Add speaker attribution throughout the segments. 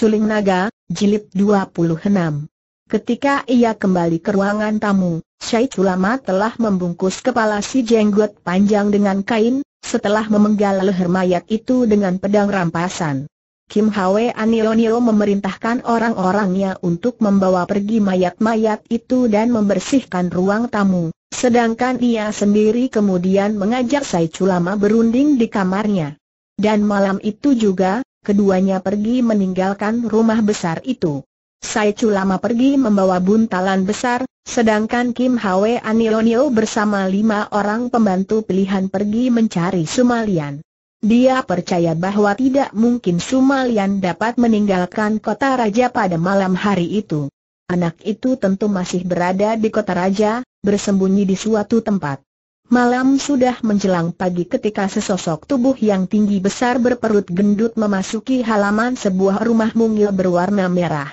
Speaker 1: Suling Naga, Jilid 26. Ketika ia kembali ke ruangan tamu, Syait Ulama telah membungkus kepala si jenggot panjang dengan kain, setelah memenggal leher mayat itu dengan pedang rampasan. Kim Hwe Anilonio memerintahkan orang-orangnya untuk membawa pergi mayat-mayat itu dan membersihkan ruang tamu, sedangkan ia sendiri kemudian mengajak Syait Ulama berunding di kamarnya. Dan malam itu juga, keduanya pergi meninggalkan rumah besar itu. Sai Chu lama pergi membawa buntalan besar, sedangkan Kim Hwe Anilonio bersama lima orang pembantu pilihan pergi mencari Sumalian. Dia percaya bahwa tidak mungkin Sumalian dapat meninggalkan kota raja pada malam hari itu. Anak itu tentu masih berada di kota raja, bersembunyi di suatu tempat. Malam sudah menjelang pagi ketika sesosok tubuh yang tinggi besar berperut gendut memasuki halaman sebuah rumah mungil berwarna merah.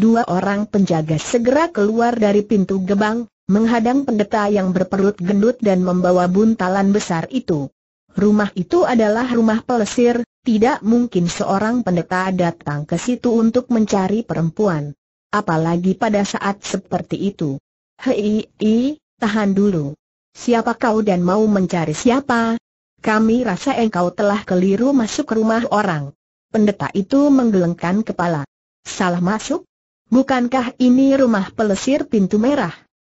Speaker 1: Dua orang penjaga segera keluar dari pintu gebang, menghadang pendeta yang berperut gendut dan membawa buntalan besar itu. Rumah itu adalah rumah pelesir, tidak mungkin seorang pendeta datang ke situ untuk mencari perempuan. Apalagi pada saat seperti itu. Hei, tahan dulu. Siapa kau dan mau mencari siapa? Kami rasa engkau telah keliru masuk ke rumah orang. Pendeta itu menggelengkan kepala. Salah masuk? Bukankah ini rumah pelesir pintu merah?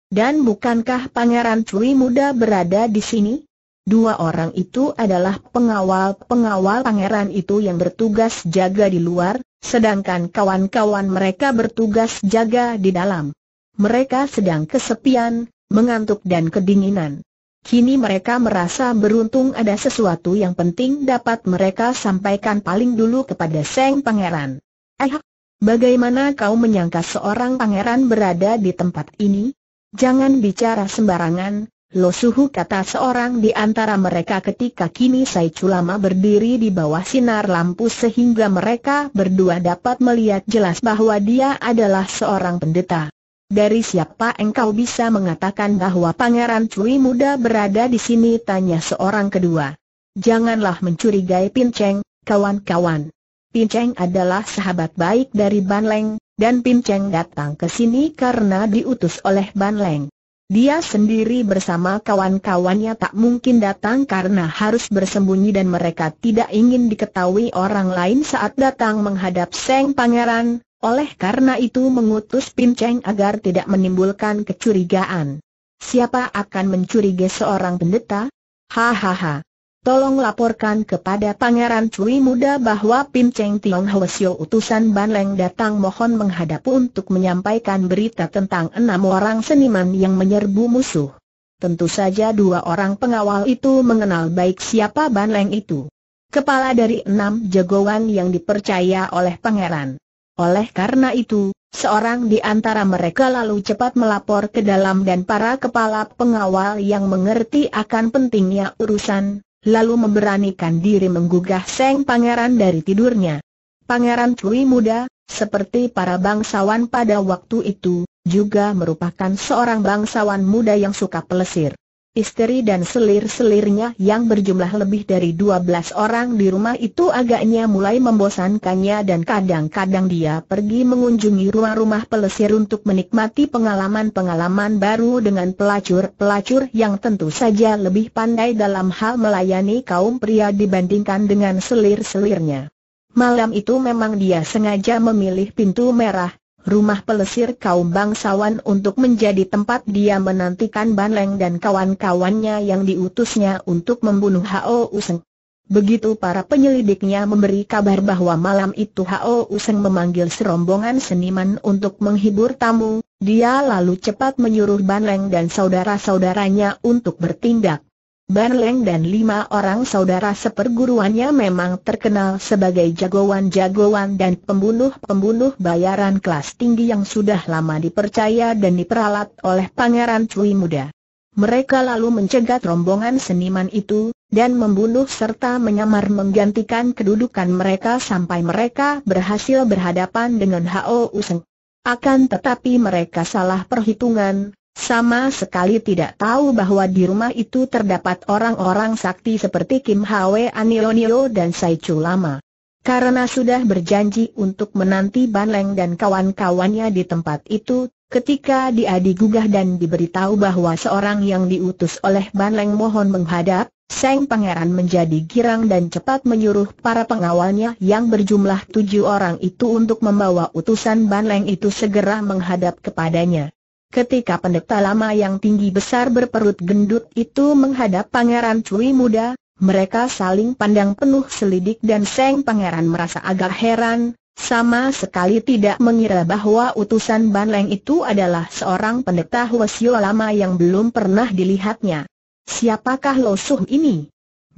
Speaker 1: Dan bukankah Pangeran Cui Muda berada di sini? Dua orang itu adalah pengawal-pengawal pangeran itu yang bertugas jaga di luar, sedangkan kawan-kawan mereka bertugas jaga di dalam. Mereka sedang kesepian, mengantuk dan kedinginan. Kini mereka merasa beruntung ada sesuatu yang penting dapat mereka sampaikan paling dulu kepada Seng Pangeran. Eh, bagaimana kau menyangka seorang pangeran berada di tempat ini? Jangan bicara sembarangan, Lo Suhu kata seorang di antara mereka ketika kini Sai Culama berdiri di bawah sinar lampu sehingga mereka berdua dapat melihat jelas bahwa dia adalah seorang pendeta. Dari siapa engkau bisa mengatakan bahwa Pangeran Cui Muda berada di sini? Tanya seorang kedua. Janganlah mencurigai Pinceng, kawan-kawan. Pinceng adalah sahabat baik dari Ban Leng, dan Pinceng datang ke sini karena diutus oleh Ban Leng. Dia sendiri bersama kawan-kawannya tak mungkin datang karena harus bersembunyi dan mereka tidak ingin diketahui orang lain saat datang menghadap Seng Pangeran, oleh karena itu mengutus Pin Cheng agar tidak menimbulkan kecurigaan. Siapa akan mencurigai seorang pendeta? Hahaha. Tolong laporkan kepada Pangeran Cui Muda bahwa Pin Cheng Tiong Hwasyo utusan Ban Leng datang mohon menghadap untuk menyampaikan berita tentang enam orang seniman yang menyerbu musuh. Tentu saja dua orang pengawal itu mengenal baik siapa Ban Leng itu. Kepala dari enam jagoan yang dipercaya oleh Pangeran. Oleh karena itu, seorang di antara mereka lalu cepat melapor ke dalam dan para kepala pengawal yang mengerti akan pentingnya urusan, lalu memberanikan diri menggugah Seng Pangeran dari tidurnya. Pangeran Cui muda, seperti para bangsawan pada waktu itu, juga merupakan seorang bangsawan muda yang suka pelesir istri dan selir-selirnya yang berjumlah lebih dari 12 orang di rumah itu agaknya mulai membosankannya dan kadang-kadang dia pergi mengunjungi rumah-rumah pelesir untuk menikmati pengalaman-pengalaman baru dengan pelacur-pelacur yang tentu saja lebih pandai dalam hal melayani kaum pria dibandingkan dengan selir-selirnya. Malam itu memang dia sengaja memilih pintu merah, rumah pelesir kaum bangsawan untuk menjadi tempat dia menantikan Banleng dan kawan-kawannya yang diutusnya untuk membunuh Hao Useng. Begitu para penyelidiknya memberi kabar bahwa malam itu Hao Useng memanggil serombongan seniman untuk menghibur tamu, dia lalu cepat menyuruh Banleng dan saudara-saudaranya untuk bertindak. Ban Leng dan lima orang saudara seperguruannya memang terkenal sebagai jagoan-jagoan dan pembunuh-pembunuh bayaran kelas tinggi yang sudah lama dipercaya dan diperalat oleh Pangeran Cui Muda. Mereka lalu mencegat rombongan seniman itu, dan membunuh serta menyamar menggantikan kedudukan mereka sampai mereka berhasil berhadapan dengan H.O. Useng. Akan tetapi mereka salah perhitungan, sama sekali tidak tahu bahwa di rumah itu terdapat orang-orang sakti seperti Kim Hwe Anilonio dan Sai Chu Lama. Karena sudah berjanji untuk menanti Leng dan kawan-kawannya di tempat itu, ketika dia digugah dan diberitahu bahwa seorang yang diutus oleh Leng mohon menghadap, Seng Pangeran menjadi girang dan cepat menyuruh para pengawalnya yang berjumlah tujuh orang itu untuk membawa utusan Leng itu segera menghadap kepadanya. Ketika pendeta lama yang tinggi besar berperut gendut itu menghadap pangeran Cui muda, mereka saling pandang penuh selidik dan Seng pangeran merasa agak heran, sama sekali tidak mengira bahwa utusan Banleng itu adalah seorang pendeta Huasio lama yang belum pernah dilihatnya. Siapakah Losuh ini?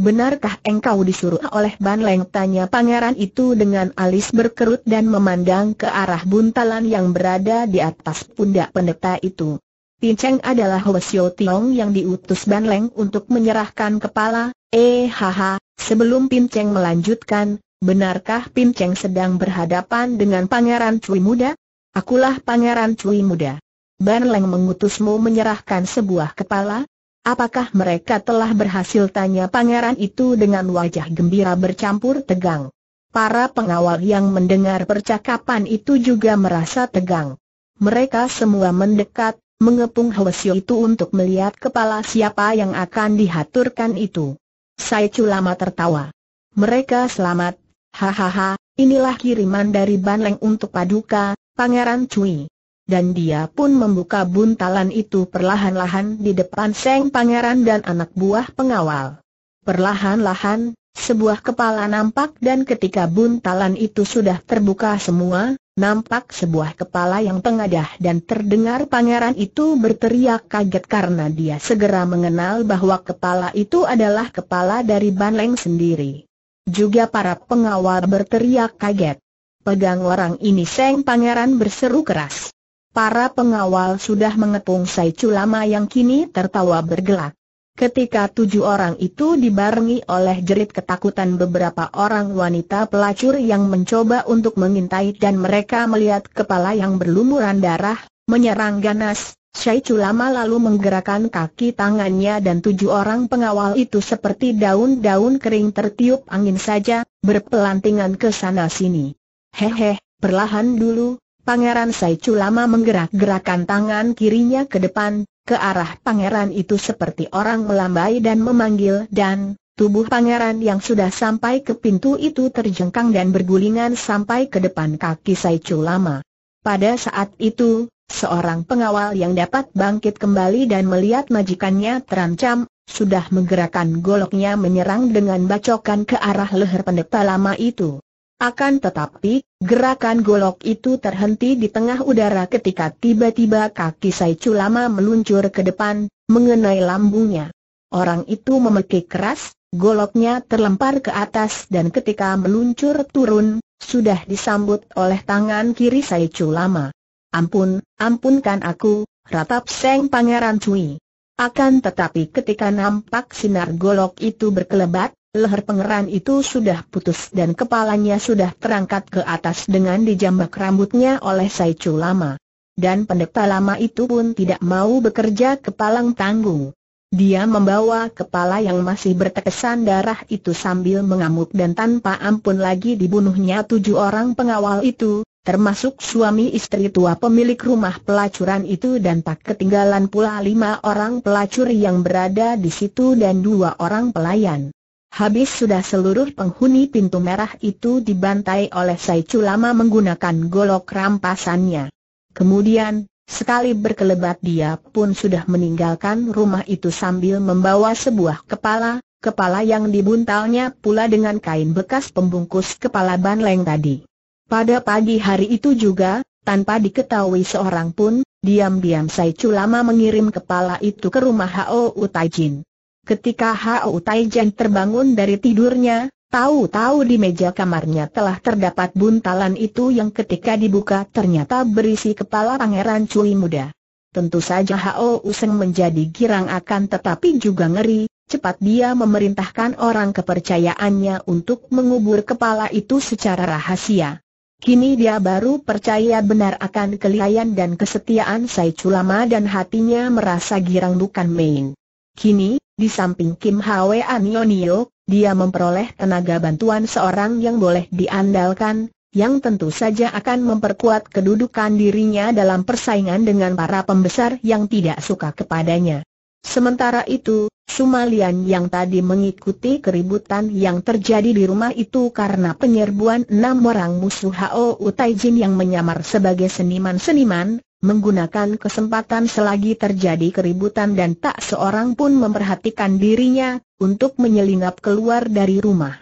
Speaker 1: Benarkah engkau disuruh oleh Ban Leng? Tanya pangeran itu dengan alis berkerut dan memandang ke arah buntalan yang berada di atas pundak pendeta itu. Pinceng adalah Hwasyo Tiong yang diutus Ban Leng untuk menyerahkan kepala, eh haha, sebelum Pinceng melanjutkan, benarkah Pinceng sedang berhadapan dengan pangeran Cui Muda? Akulah pangeran Cui Muda. Ban Leng mengutusmu menyerahkan sebuah kepala, Apakah mereka telah berhasil tanya pangeran itu dengan wajah gembira bercampur tegang. Para pengawal yang mendengar percakapan itu juga merasa tegang. Mereka semua mendekat, mengepung Hwasyo itu untuk melihat kepala siapa yang akan dihaturkan itu. Sai Culama tertawa. Mereka selamat, hahaha, inilah kiriman dari Banleng untuk Paduka, Pangeran Cui dan dia pun membuka buntalan itu perlahan-lahan di depan Seng Pangeran dan anak buah pengawal. Perlahan-lahan, sebuah kepala nampak dan ketika buntalan itu sudah terbuka semua, nampak sebuah kepala yang tengadah dan terdengar pangeran itu berteriak kaget karena dia segera mengenal bahwa kepala itu adalah kepala dari Banleng sendiri. Juga para pengawal berteriak kaget. Pegang orang ini Seng Pangeran berseru keras para pengawal sudah mengepung Sai Culama yang kini tertawa bergelak. Ketika tujuh orang itu dibarengi oleh jerit ketakutan beberapa orang wanita pelacur yang mencoba untuk mengintai dan mereka melihat kepala yang berlumuran darah, menyerang ganas, Syai Culama lalu menggerakkan kaki tangannya dan tujuh orang pengawal itu seperti daun-daun kering tertiup angin saja, berpelantingan ke sana sini. Hehe, perlahan dulu, Pangeran Chu lama menggerak-gerakan tangan kirinya ke depan, ke arah pangeran itu seperti orang melambai dan memanggil dan tubuh pangeran yang sudah sampai ke pintu itu terjengkang dan bergulingan sampai ke depan kaki Chu lama. Pada saat itu, seorang pengawal yang dapat bangkit kembali dan melihat majikannya terancam, sudah menggerakkan goloknya menyerang dengan bacokan ke arah leher pendeta lama itu. Akan tetapi, gerakan golok itu terhenti di tengah udara ketika tiba-tiba kaki Sai lama meluncur ke depan, mengenai lambungnya. Orang itu memekik keras, goloknya terlempar ke atas dan ketika meluncur turun, sudah disambut oleh tangan kiri Sai lama. Ampun, ampunkan aku, ratap Seng Pangeran Cui. Akan tetapi ketika nampak sinar golok itu berkelebat, Leher pangeran itu sudah putus dan kepalanya sudah terangkat ke atas dengan dijambak rambutnya oleh Chu Lama. Dan pendeta lama itu pun tidak mau bekerja kepalang tanggung. Dia membawa kepala yang masih bertekesan darah itu sambil mengamuk dan tanpa ampun lagi dibunuhnya tujuh orang pengawal itu, termasuk suami istri tua pemilik rumah pelacuran itu dan tak ketinggalan pula lima orang pelacur yang berada di situ dan dua orang pelayan. Habis sudah seluruh penghuni pintu merah itu dibantai oleh Sai Lama menggunakan golok rampasannya. Kemudian, sekali berkelebat dia pun sudah meninggalkan rumah itu sambil membawa sebuah kepala, kepala yang dibuntalnya pula dengan kain bekas pembungkus kepala banleng tadi. Pada pagi hari itu juga, tanpa diketahui seorang pun, diam-diam Sai Lama mengirim kepala itu ke rumah Hao Utajin. Ketika Hao Taijian terbangun dari tidurnya, tahu-tahu di meja kamarnya telah terdapat buntalan itu yang ketika dibuka ternyata berisi kepala pangeran Cui muda. Tentu saja Hao Useng menjadi girang akan tetapi juga ngeri, cepat dia memerintahkan orang kepercayaannya untuk mengubur kepala itu secara rahasia. Kini dia baru percaya benar akan kelihayan dan kesetiaan Sai Culama dan hatinya merasa girang bukan main. Kini, di samping Kim Hwe Anionio, dia memperoleh tenaga bantuan seorang yang boleh diandalkan, yang tentu saja akan memperkuat kedudukan dirinya dalam persaingan dengan para pembesar yang tidak suka kepadanya. Sementara itu, Sumalian yang tadi mengikuti keributan yang terjadi di rumah itu karena penyerbuan enam orang musuh Hao Utaijin yang menyamar sebagai seniman-seniman, menggunakan kesempatan selagi terjadi keributan dan tak seorang pun memperhatikan dirinya, untuk menyelinap keluar dari rumah.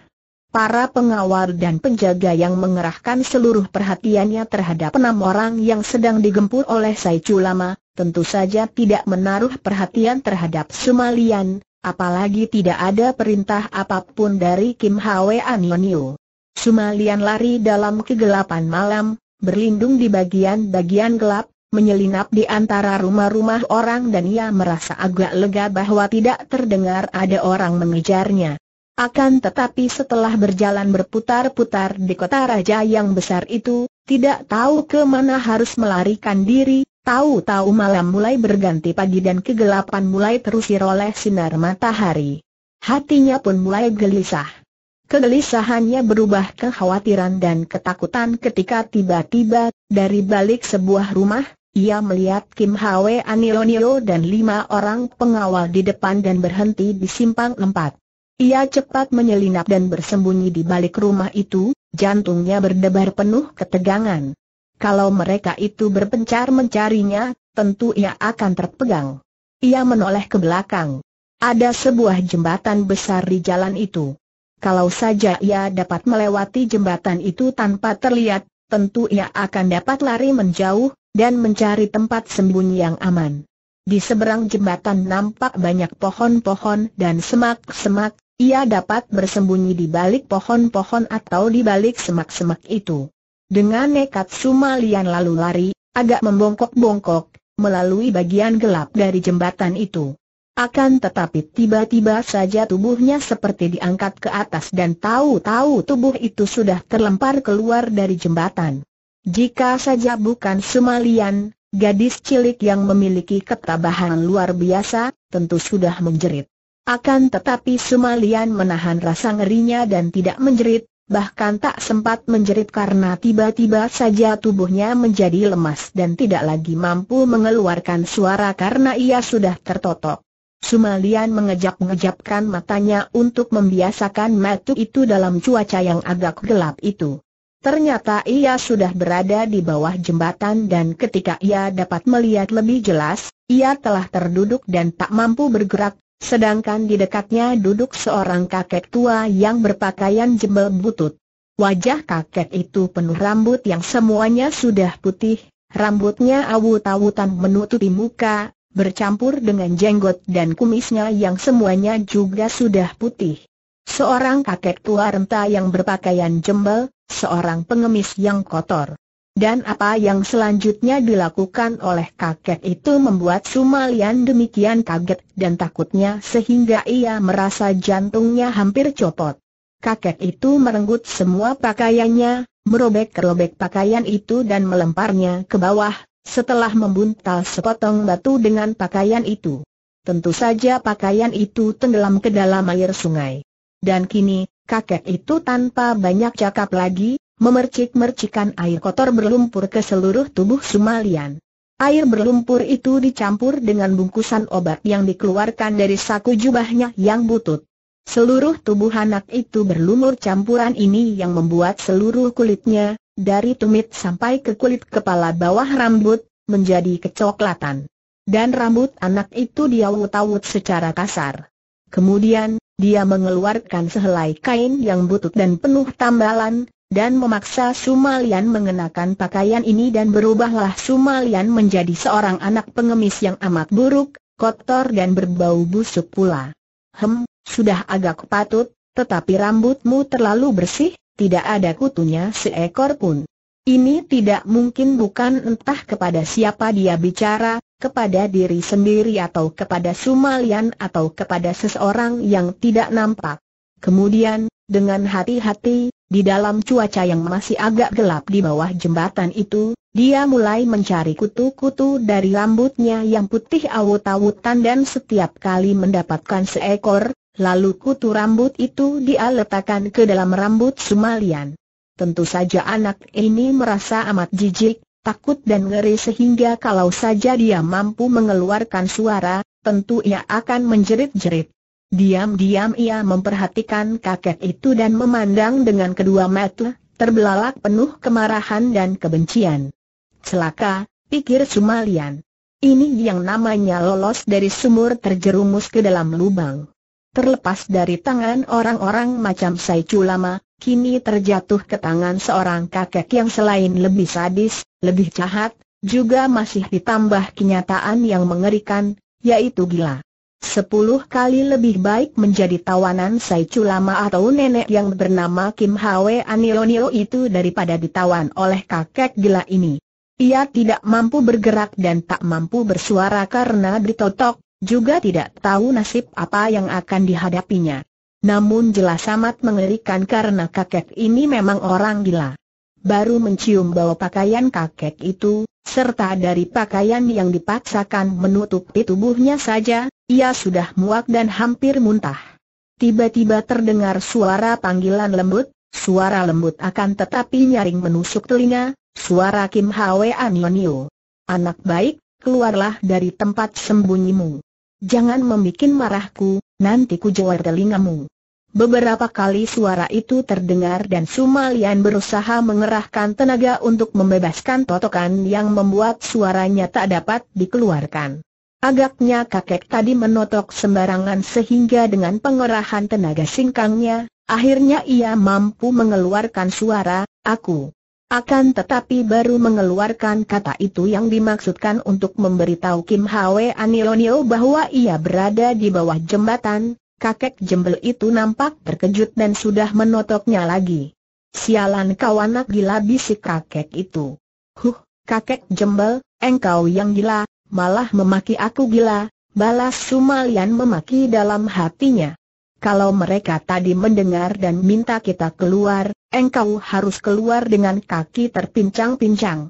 Speaker 1: Para pengawal dan penjaga yang mengerahkan seluruh perhatiannya terhadap enam orang yang sedang digempur oleh Sai Lama, tentu saja tidak menaruh perhatian terhadap Sumalian, apalagi tidak ada perintah apapun dari Kim Hwe Anionio. Sumalian lari dalam kegelapan malam, berlindung di bagian-bagian gelap, menyelinap di antara rumah-rumah orang dan ia merasa agak lega bahwa tidak terdengar ada orang mengejarnya. Akan tetapi setelah berjalan berputar-putar di kota raja yang besar itu, tidak tahu ke mana harus melarikan diri, tahu-tahu malam mulai berganti pagi dan kegelapan mulai terusir oleh sinar matahari. Hatinya pun mulai gelisah. Kegelisahannya berubah kekhawatiran dan ketakutan ketika tiba-tiba, dari balik sebuah rumah, ia melihat Kim Hwe Anilonio dan lima orang pengawal di depan dan berhenti di simpang empat. Ia cepat menyelinap dan bersembunyi di balik rumah itu, jantungnya berdebar penuh ketegangan. Kalau mereka itu berpencar mencarinya, tentu ia akan terpegang. Ia menoleh ke belakang. Ada sebuah jembatan besar di jalan itu. Kalau saja ia dapat melewati jembatan itu tanpa terlihat, tentu ia akan dapat lari menjauh, dan mencari tempat sembunyi yang aman. Di seberang jembatan nampak banyak pohon-pohon dan semak-semak, ia dapat bersembunyi di balik pohon-pohon atau di balik semak-semak itu. Dengan nekat Sumalian lalu lari, agak membongkok-bongkok, melalui bagian gelap dari jembatan itu. Akan tetapi tiba-tiba saja tubuhnya seperti diangkat ke atas dan tahu-tahu tubuh itu sudah terlempar keluar dari jembatan. Jika saja bukan Sumalian, gadis cilik yang memiliki ketabahan luar biasa, tentu sudah menjerit. Akan tetapi Sumalian menahan rasa ngerinya dan tidak menjerit, bahkan tak sempat menjerit karena tiba-tiba saja tubuhnya menjadi lemas dan tidak lagi mampu mengeluarkan suara karena ia sudah tertotok. Sumalian mengejap-ngejapkan matanya untuk membiasakan matu itu dalam cuaca yang agak gelap itu. Ternyata ia sudah berada di bawah jembatan dan ketika ia dapat melihat lebih jelas, ia telah terduduk dan tak mampu bergerak, sedangkan di dekatnya duduk seorang kakek tua yang berpakaian jembel butut. Wajah kakek itu penuh rambut yang semuanya sudah putih, rambutnya awut-awutan menutupi muka, bercampur dengan jenggot dan kumisnya yang semuanya juga sudah putih seorang kakek tua renta yang berpakaian jembel, seorang pengemis yang kotor. Dan apa yang selanjutnya dilakukan oleh kakek itu membuat Sumalian demikian kaget dan takutnya sehingga ia merasa jantungnya hampir copot. Kakek itu merenggut semua pakaiannya, merobek-robek pakaian itu dan melemparnya ke bawah, setelah membuntal sepotong batu dengan pakaian itu. Tentu saja pakaian itu tenggelam ke dalam air sungai. Dan kini, kakek itu tanpa banyak cakap lagi, memercik-mercikan air kotor berlumpur ke seluruh tubuh Sumalian. Air berlumpur itu dicampur dengan bungkusan obat yang dikeluarkan dari saku jubahnya yang butut. Seluruh tubuh anak itu berlumur campuran ini yang membuat seluruh kulitnya, dari tumit sampai ke kulit kepala bawah rambut, menjadi kecoklatan. Dan rambut anak itu diawut-awut secara kasar. Kemudian, dia mengeluarkan sehelai kain yang butut dan penuh tambalan, dan memaksa Sumalian mengenakan pakaian ini dan berubahlah Sumalian menjadi seorang anak pengemis yang amat buruk, kotor dan berbau busuk pula. Hem, sudah agak patut, tetapi rambutmu terlalu bersih, tidak ada kutunya seekor pun. Ini tidak mungkin bukan entah kepada siapa dia bicara, kepada diri sendiri atau kepada Sumalian atau kepada seseorang yang tidak nampak. Kemudian, dengan hati-hati, di dalam cuaca yang masih agak gelap di bawah jembatan itu, dia mulai mencari kutu-kutu dari rambutnya yang putih awut-awutan dan setiap kali mendapatkan seekor, lalu kutu rambut itu dia letakkan ke dalam rambut Sumalian. Tentu saja anak ini merasa amat jijik, takut dan ngeri sehingga kalau saja dia mampu mengeluarkan suara, tentu ia akan menjerit-jerit. Diam-diam ia memperhatikan kakek itu dan memandang dengan kedua mata, terbelalak penuh kemarahan dan kebencian. Celaka, pikir Sumalian. Ini yang namanya lolos dari sumur terjerumus ke dalam lubang. Terlepas dari tangan orang-orang macam Sai kini terjatuh ke tangan seorang kakek yang selain lebih sadis, lebih jahat, juga masih ditambah kenyataan yang mengerikan, yaitu gila. Sepuluh kali lebih baik menjadi tawanan Sai Lama atau nenek yang bernama Kim Hwe Anilonio itu daripada ditawan oleh kakek gila ini. Ia tidak mampu bergerak dan tak mampu bersuara karena ditotok, juga tidak tahu nasib apa yang akan dihadapinya. Namun jelas amat mengerikan karena kakek ini memang orang gila. Baru mencium bau pakaian kakek itu, serta dari pakaian yang dipaksakan menutupi tubuhnya saja, ia sudah muak dan hampir muntah. Tiba-tiba terdengar suara panggilan lembut, suara lembut akan tetapi nyaring menusuk telinga, suara Kim Hwe Anionio. Anak baik, keluarlah dari tempat sembunyimu. Jangan membuat marahku, Nanti ku jual telingamu. Beberapa kali suara itu terdengar dan Sumalian berusaha mengerahkan tenaga untuk membebaskan totokan yang membuat suaranya tak dapat dikeluarkan. Agaknya kakek tadi menotok sembarangan sehingga dengan pengerahan tenaga singkangnya, akhirnya ia mampu mengeluarkan suara, aku. Akan tetapi baru mengeluarkan kata itu yang dimaksudkan untuk memberitahu Kim Hwe Anilonio bahwa ia berada di bawah jembatan, kakek jembel itu nampak terkejut dan sudah menotoknya lagi. Sialan kau anak gila bisik kakek itu. Huh, kakek jembel, engkau yang gila, malah memaki aku gila, balas Sumalian memaki dalam hatinya. Kalau mereka tadi mendengar dan minta kita keluar, engkau harus keluar dengan kaki terpincang-pincang.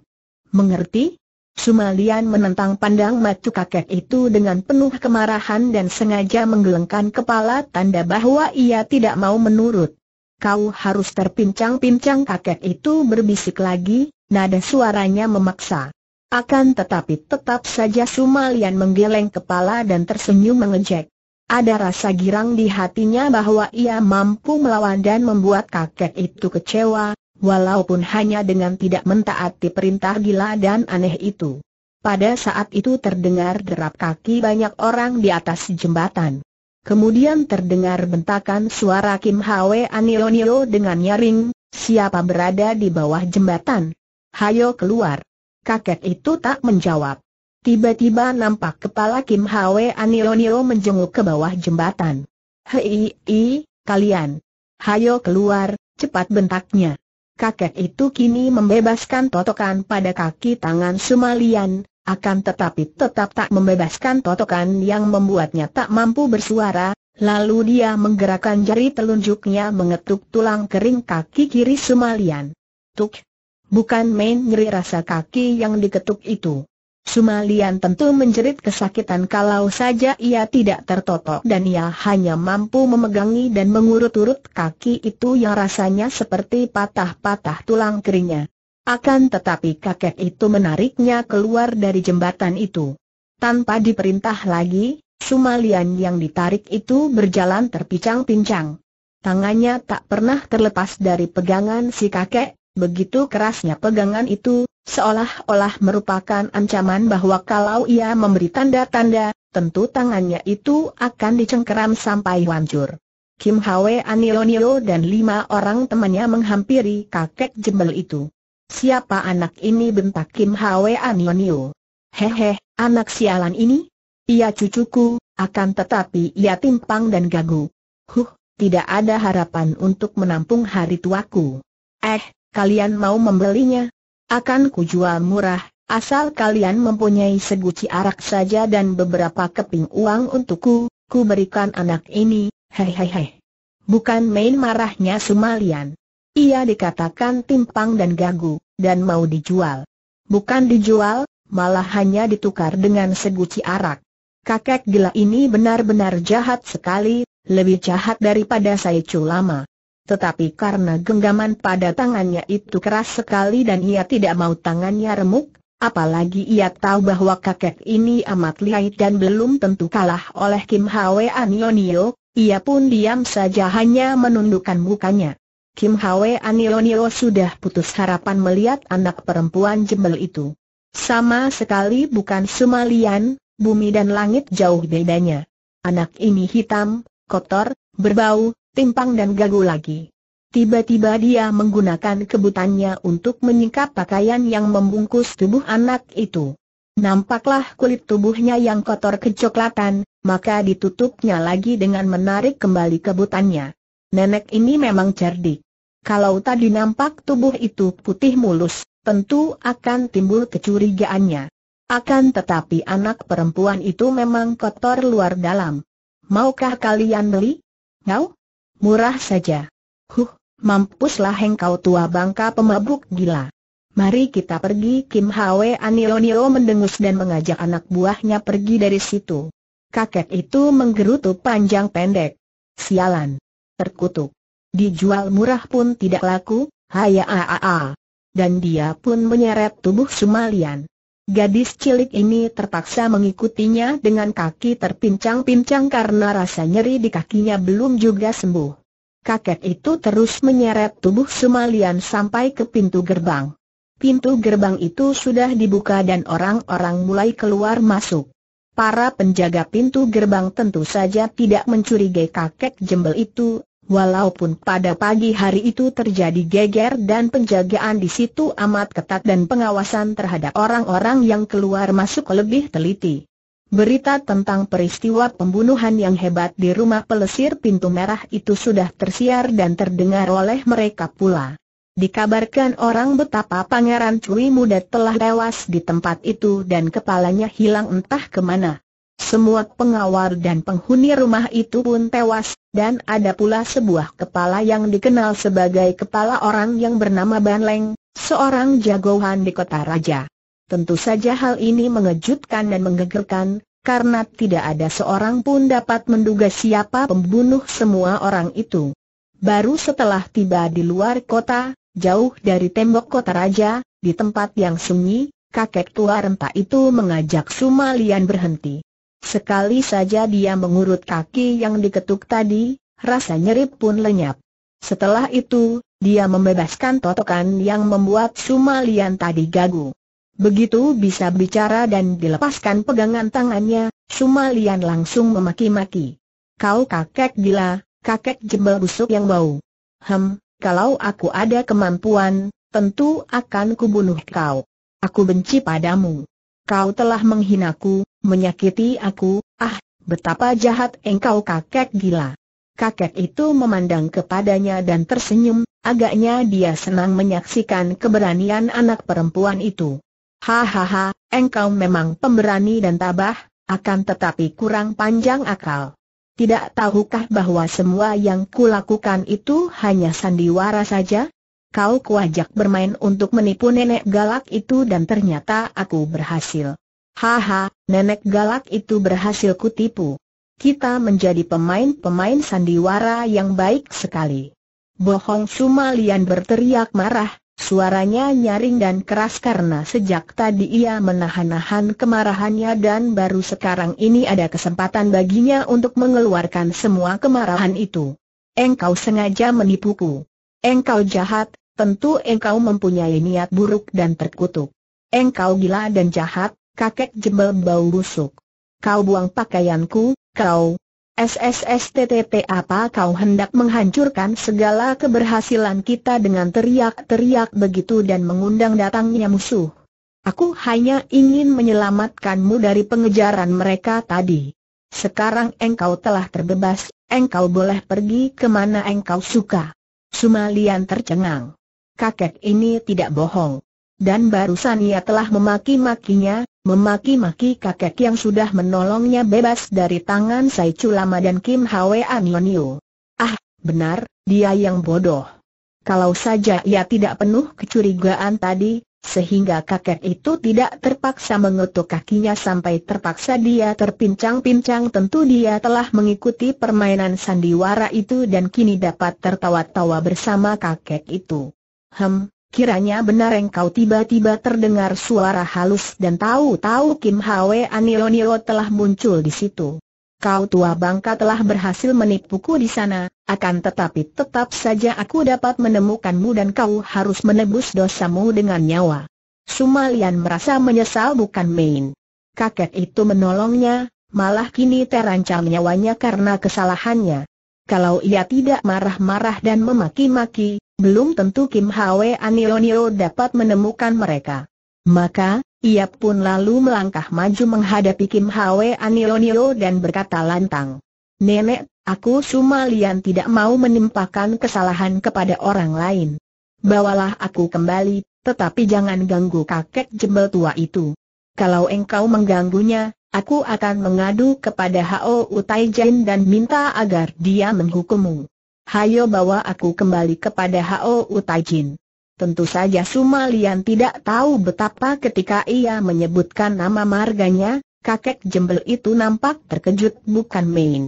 Speaker 1: Mengerti? Sumalian menentang pandang matu kakek itu dengan penuh kemarahan dan sengaja menggelengkan kepala tanda bahwa ia tidak mau menurut. Kau harus terpincang-pincang kakek itu berbisik lagi, nada suaranya memaksa. Akan tetapi tetap saja Sumalian menggeleng kepala dan tersenyum mengejek. Ada rasa girang di hatinya bahwa ia mampu melawan dan membuat kakek itu kecewa, walaupun hanya dengan tidak mentaati perintah gila dan aneh itu. Pada saat itu terdengar derap kaki banyak orang di atas jembatan. Kemudian terdengar bentakan suara Kim Hwe Anionio dengan nyaring, siapa berada di bawah jembatan? Hayo keluar. Kakek itu tak menjawab. Tiba-tiba nampak kepala Kim Hwe Anio-nio menjenguk ke bawah jembatan. Hei, i, kalian. Hayo keluar, cepat bentaknya. Kakek itu kini membebaskan totokan pada kaki tangan Sumalian, akan tetapi tetap tak membebaskan totokan yang membuatnya tak mampu bersuara, lalu dia menggerakkan jari telunjuknya mengetuk tulang kering kaki kiri Sumalian. Tuk! Bukan main nyeri rasa kaki yang diketuk itu. Sumalian tentu menjerit kesakitan kalau saja ia tidak tertotok dan ia hanya mampu memegangi dan mengurut-urut kaki itu yang rasanya seperti patah-patah tulang keringnya. Akan tetapi kakek itu menariknya keluar dari jembatan itu. Tanpa diperintah lagi, Sumalian yang ditarik itu berjalan terpincang-pincang. Tangannya tak pernah terlepas dari pegangan si kakek, begitu kerasnya pegangan itu, seolah-olah merupakan ancaman bahwa kalau ia memberi tanda-tanda, tentu tangannya itu akan dicengkeram sampai hancur. Kim Hwe Anilonilo dan lima orang temannya menghampiri kakek jembel itu. Siapa anak ini bentak Kim Hwe Anilonilo? Hehe, anak sialan ini? Ia cucuku, akan tetapi ia timpang dan gagu. Huh, tidak ada harapan untuk menampung hari tuaku. Eh, kalian mau membelinya? Akan kujual murah, asal kalian mempunyai seguci arak saja dan beberapa keping uang untukku, ku berikan anak ini, Hei hei hei. Bukan main marahnya Sumalian. Ia dikatakan timpang dan gagu, dan mau dijual. Bukan dijual, malah hanya ditukar dengan seguci arak. Kakek gila ini benar-benar jahat sekali, lebih jahat daripada saya culama. Tetapi karena genggaman pada tangannya itu keras sekali dan ia tidak mau tangannya remuk, apalagi ia tahu bahwa kakek ini amat lihai dan belum tentu kalah oleh Kim Hwe Anionio, ia pun diam saja hanya menundukkan mukanya. Kim Hwe Anionio sudah putus harapan melihat anak perempuan jembel itu. Sama sekali bukan Sumalian, bumi dan langit jauh bedanya. Anak ini hitam, kotor, berbau, timpang dan gagu lagi. Tiba-tiba dia menggunakan kebutannya untuk menyingkap pakaian yang membungkus tubuh anak itu. Nampaklah kulit tubuhnya yang kotor kecoklatan, maka ditutupnya lagi dengan menarik kembali kebutannya. Nenek ini memang cerdik. Kalau tadi nampak tubuh itu putih mulus, tentu akan timbul kecurigaannya. Akan tetapi anak perempuan itu memang kotor luar dalam. Maukah kalian beli? Ngau? Murah saja. Huh, mampuslah hengkau tua bangka pemabuk gila. Mari kita pergi Kim Hwe Anionio mendengus dan mengajak anak buahnya pergi dari situ. Kakek itu menggerutu panjang pendek. Sialan. Terkutuk. Dijual murah pun tidak laku, haya aaa. Dan dia pun menyeret tubuh Sumalian. Gadis cilik ini terpaksa mengikutinya dengan kaki terpincang-pincang karena rasa nyeri di kakinya belum juga sembuh. Kakek itu terus menyeret tubuh Sumalian sampai ke pintu gerbang. Pintu gerbang itu sudah dibuka dan orang-orang mulai keluar masuk. Para penjaga pintu gerbang tentu saja tidak mencurigai kakek jembel itu, Walaupun pada pagi hari itu terjadi geger dan penjagaan di situ amat ketat dan pengawasan terhadap orang-orang yang keluar masuk lebih teliti. Berita tentang peristiwa pembunuhan yang hebat di rumah pelesir pintu merah itu sudah tersiar dan terdengar oleh mereka pula. Dikabarkan orang betapa Pangeran Cui Muda telah tewas di tempat itu dan kepalanya hilang entah kemana. Semua pengawal dan penghuni rumah itu pun tewas, dan ada pula sebuah kepala yang dikenal sebagai kepala orang yang bernama Banleng, seorang jagoan di kota raja. Tentu saja hal ini mengejutkan dan menggegerkan, karena tidak ada seorang pun dapat menduga siapa pembunuh semua orang itu. Baru setelah tiba di luar kota, jauh dari tembok kota raja, di tempat yang sunyi, kakek tua renta itu mengajak Sumalian berhenti. Sekali saja dia mengurut kaki yang diketuk tadi, rasa nyeri pun lenyap. Setelah itu, dia membebaskan totokan yang membuat Sumalian tadi gagu. Begitu bisa bicara dan dilepaskan pegangan tangannya, Sumalian langsung memaki-maki. Kau kakek gila, kakek jembel busuk yang bau. Hem, kalau aku ada kemampuan, tentu akan kubunuh kau. Aku benci padamu. Kau telah menghinaku, Menyakiti aku, ah, betapa jahat engkau kakek gila. Kakek itu memandang kepadanya dan tersenyum, agaknya dia senang menyaksikan keberanian anak perempuan itu. Hahaha, engkau memang pemberani dan tabah, akan tetapi kurang panjang akal. Tidak tahukah bahwa semua yang kulakukan itu hanya sandiwara saja? Kau kuajak bermain untuk menipu nenek galak itu dan ternyata aku berhasil. Haha, nenek galak itu berhasil kutipu. Kita menjadi pemain-pemain sandiwara yang baik sekali. Bohong Sumalian berteriak marah, suaranya nyaring dan keras karena sejak tadi ia menahan-nahan kemarahannya dan baru sekarang ini ada kesempatan baginya untuk mengeluarkan semua kemarahan itu. Engkau sengaja menipuku. Engkau jahat, tentu engkau mempunyai niat buruk dan terkutuk. Engkau gila dan jahat, kakek jebel bau busuk. Kau buang pakaianku, kau. SSSTTP apa kau hendak menghancurkan segala keberhasilan kita dengan teriak-teriak begitu dan mengundang datangnya musuh. Aku hanya ingin menyelamatkanmu dari pengejaran mereka tadi. Sekarang engkau telah terbebas, engkau boleh pergi kemana engkau suka. Sumalian tercengang. Kakek ini tidak bohong. Dan barusan ia telah memaki-makinya, Memaki-maki kakek yang sudah menolongnya bebas dari tangan Sai Chulama dan Kim Hwa Nioniu. Ah, benar, dia yang bodoh. Kalau saja ia tidak penuh kecurigaan tadi, sehingga kakek itu tidak terpaksa mengetuk kakinya sampai terpaksa dia terpincang-pincang tentu dia telah mengikuti permainan sandiwara itu dan kini dapat tertawa-tawa bersama kakek itu. Hem, Kiranya benar engkau tiba-tiba terdengar suara halus dan tahu-tahu Kim Hwe Anionio telah muncul di situ. Kau tua bangka telah berhasil menipuku di sana, akan tetapi tetap saja aku dapat menemukanmu dan kau harus menebus dosamu dengan nyawa. Sumalian merasa menyesal bukan main. Kakek itu menolongnya, malah kini terancam nyawanya karena kesalahannya. Kalau ia tidak marah-marah dan memaki-maki, belum tentu Kim Hwe Anionio dapat menemukan mereka. Maka, ia pun lalu melangkah maju menghadapi Kim Hwe Anionio dan berkata lantang. Nenek, aku Sumalian tidak mau menimpakan kesalahan kepada orang lain. Bawalah aku kembali, tetapi jangan ganggu kakek jembel tua itu. Kalau engkau mengganggunya, aku akan mengadu kepada Hao Utai Jain dan minta agar dia menghukummu hayo bawa aku kembali kepada Hao Utajin. Tentu saja Suma Lian tidak tahu betapa ketika ia menyebutkan nama marganya, kakek jembel itu nampak terkejut bukan main.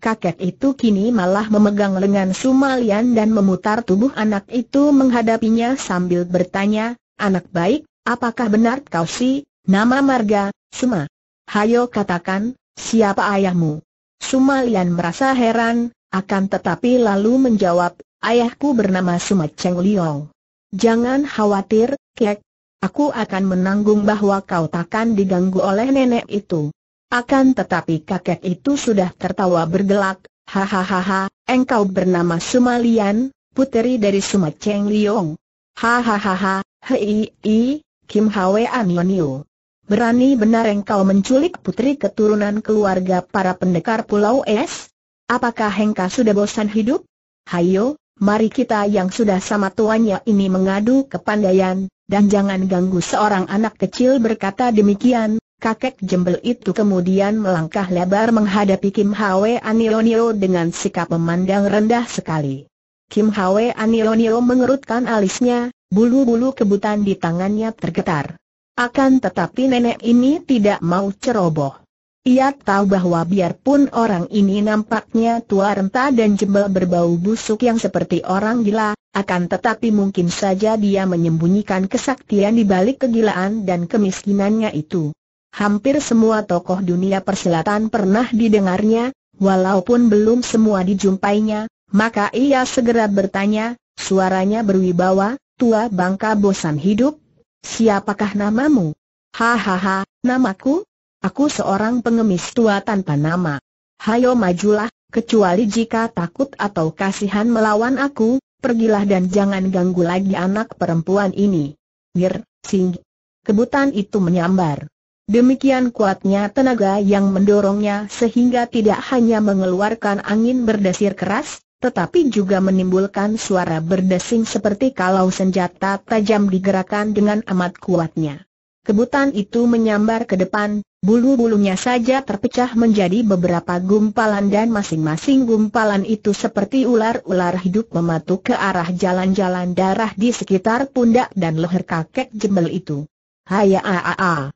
Speaker 1: Kakek itu kini malah memegang lengan Suma Lian dan memutar tubuh anak itu menghadapinya sambil bertanya, Anak baik, apakah benar kau si, nama marga, Suma? Hayo katakan, siapa ayahmu? Suma Lian merasa heran, akan tetapi lalu menjawab, ayahku bernama Sumat Cheng Liong. Jangan khawatir, Kek. Aku akan menanggung bahwa kau takkan diganggu oleh nenek itu. Akan tetapi kakek itu sudah tertawa bergelak, hahaha, engkau bernama Sumalian, puteri dari Sumat Cheng Liong. Hahaha, hei, i, Kim Hwe An Yonio. Berani benar engkau menculik putri keturunan keluarga para pendekar Pulau Es? Apakah Hengka sudah bosan hidup? Hayo, mari kita yang sudah sama tuanya ini mengadu kepandaian, dan jangan ganggu seorang anak kecil berkata demikian. Kakek jembel itu kemudian melangkah lebar menghadapi Kim Hwe Anilonio dengan sikap memandang rendah sekali. Kim Hwe Anilonio mengerutkan alisnya, bulu-bulu kebutan di tangannya tergetar. Akan tetapi nenek ini tidak mau ceroboh. Ia tahu bahwa biarpun orang ini nampaknya tua renta dan jembel berbau busuk yang seperti orang gila, akan tetapi mungkin saja dia menyembunyikan kesaktian di balik kegilaan dan kemiskinannya itu. Hampir semua tokoh dunia persilatan pernah didengarnya, walaupun belum semua dijumpainya, maka ia segera bertanya, suaranya berwibawa, tua bangka bosan hidup, siapakah namamu? Hahaha, namaku, Aku seorang pengemis tua tanpa nama. Hayo majulah, kecuali jika takut atau kasihan melawan aku, pergilah dan jangan ganggu lagi anak perempuan ini. Wir, sing. Kebutan itu menyambar. Demikian kuatnya tenaga yang mendorongnya sehingga tidak hanya mengeluarkan angin berdesir keras, tetapi juga menimbulkan suara berdesing seperti kalau senjata tajam digerakkan dengan amat kuatnya. Kebutan itu menyambar ke depan, bulu-bulunya saja terpecah menjadi beberapa gumpalan dan masing-masing gumpalan itu seperti ular-ular hidup mematuk ke arah jalan-jalan darah di sekitar pundak dan leher kakek jembel itu. Haya a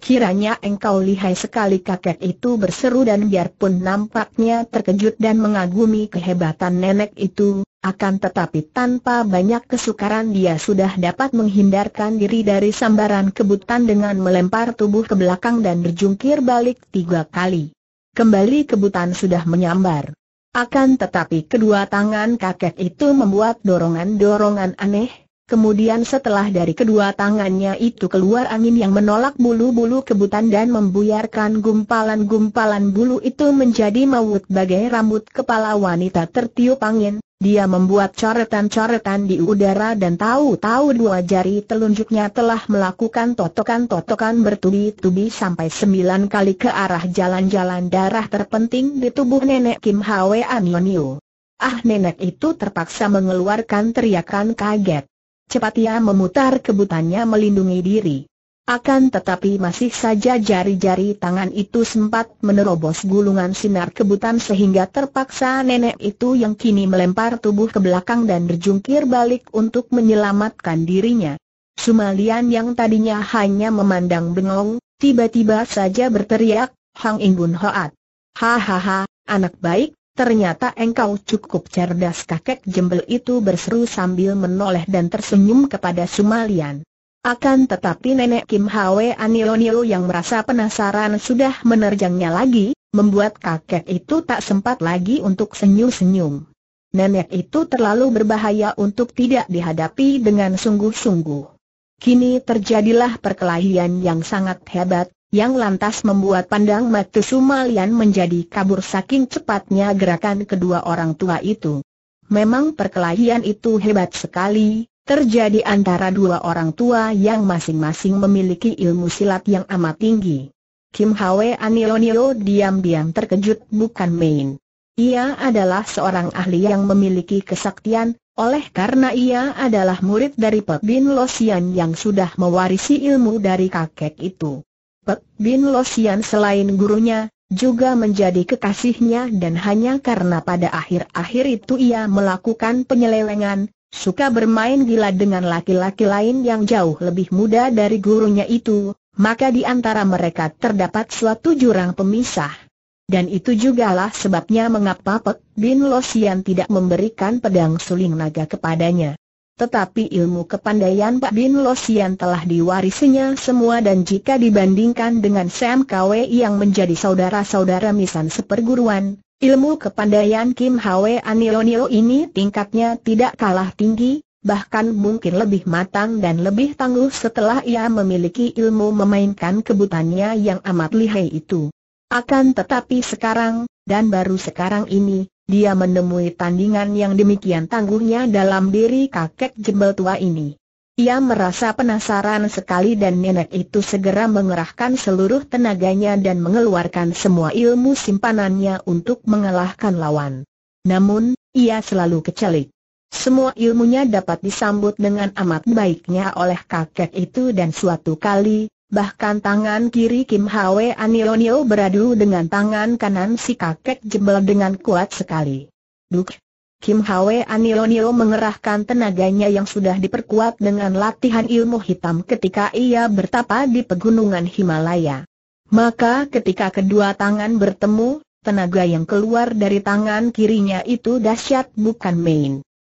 Speaker 1: Kiranya engkau lihai sekali kakek itu berseru dan biarpun nampaknya terkejut dan mengagumi kehebatan nenek itu, akan tetapi tanpa banyak kesukaran dia sudah dapat menghindarkan diri dari sambaran kebutan dengan melempar tubuh ke belakang dan berjungkir balik tiga kali. Kembali kebutan sudah menyambar. Akan tetapi kedua tangan kakek itu membuat dorongan-dorongan aneh, kemudian setelah dari kedua tangannya itu keluar angin yang menolak bulu-bulu kebutan dan membuyarkan gumpalan-gumpalan bulu itu menjadi maut bagai rambut kepala wanita tertiup angin dia membuat coretan-coretan di udara dan tahu-tahu dua jari telunjuknya telah melakukan totokan-totokan bertubi-tubi sampai sembilan kali ke arah jalan-jalan darah terpenting di tubuh nenek Kim Hwe Anionio. Ah nenek itu terpaksa mengeluarkan teriakan kaget. Cepat ia memutar kebutannya melindungi diri. Akan tetapi masih saja jari-jari tangan itu sempat menerobos gulungan sinar kebutan sehingga terpaksa nenek itu yang kini melempar tubuh ke belakang dan berjungkir balik untuk menyelamatkan dirinya. Sumalian yang tadinya hanya memandang bengong, tiba-tiba saja berteriak, Hang Inggun Hoat. Hahaha, anak baik, ternyata engkau cukup cerdas kakek jembel itu berseru sambil menoleh dan tersenyum kepada Sumalian. Akan tetapi nenek Kim Hwe Anilonilo yang merasa penasaran sudah menerjangnya lagi, membuat kakek itu tak sempat lagi untuk senyum-senyum. Nenek itu terlalu berbahaya untuk tidak dihadapi dengan sungguh-sungguh. Kini terjadilah perkelahian yang sangat hebat, yang lantas membuat pandang mata Sumalian menjadi kabur saking cepatnya gerakan kedua orang tua itu. Memang perkelahian itu hebat sekali, terjadi antara dua orang tua yang masing-masing memiliki ilmu silat yang amat tinggi. Kim Hwe Anilonio diam-diam terkejut bukan main. Ia adalah seorang ahli yang memiliki kesaktian, oleh karena ia adalah murid dari Pek Bin Losian yang sudah mewarisi ilmu dari kakek itu. Pek Bin Losian selain gurunya, juga menjadi kekasihnya dan hanya karena pada akhir-akhir itu ia melakukan penyelewengan, suka bermain gila dengan laki-laki lain yang jauh lebih muda dari gurunya itu, maka di antara mereka terdapat suatu jurang pemisah. Dan itu jugalah sebabnya mengapa Pek Bin Losian tidak memberikan pedang suling naga kepadanya. Tetapi ilmu kepandaian Pak Bin Losian telah diwarisinya semua dan jika dibandingkan dengan Sam Kwe yang menjadi saudara-saudara misan seperguruan, Ilmu kepandaian Kim Hwe Anilonio ini tingkatnya tidak kalah tinggi, bahkan mungkin lebih matang dan lebih tangguh setelah ia memiliki ilmu memainkan kebutannya yang amat lihai itu. Akan tetapi sekarang, dan baru sekarang ini, dia menemui tandingan yang demikian tangguhnya dalam diri kakek jembel tua ini. Ia merasa penasaran sekali dan nenek itu segera mengerahkan seluruh tenaganya dan mengeluarkan semua ilmu simpanannya untuk mengalahkan lawan. Namun, ia selalu kecelik. Semua ilmunya dapat disambut dengan amat baiknya oleh kakek itu dan suatu kali, bahkan tangan kiri Kim Hwe Anionio beradu dengan tangan kanan si kakek jebel dengan kuat sekali. Duk, Kim Hwe Anilonio mengerahkan tenaganya yang sudah diperkuat dengan latihan ilmu hitam ketika ia bertapa di pegunungan Himalaya. Maka ketika kedua tangan bertemu, tenaga yang keluar dari tangan kirinya itu dahsyat bukan main.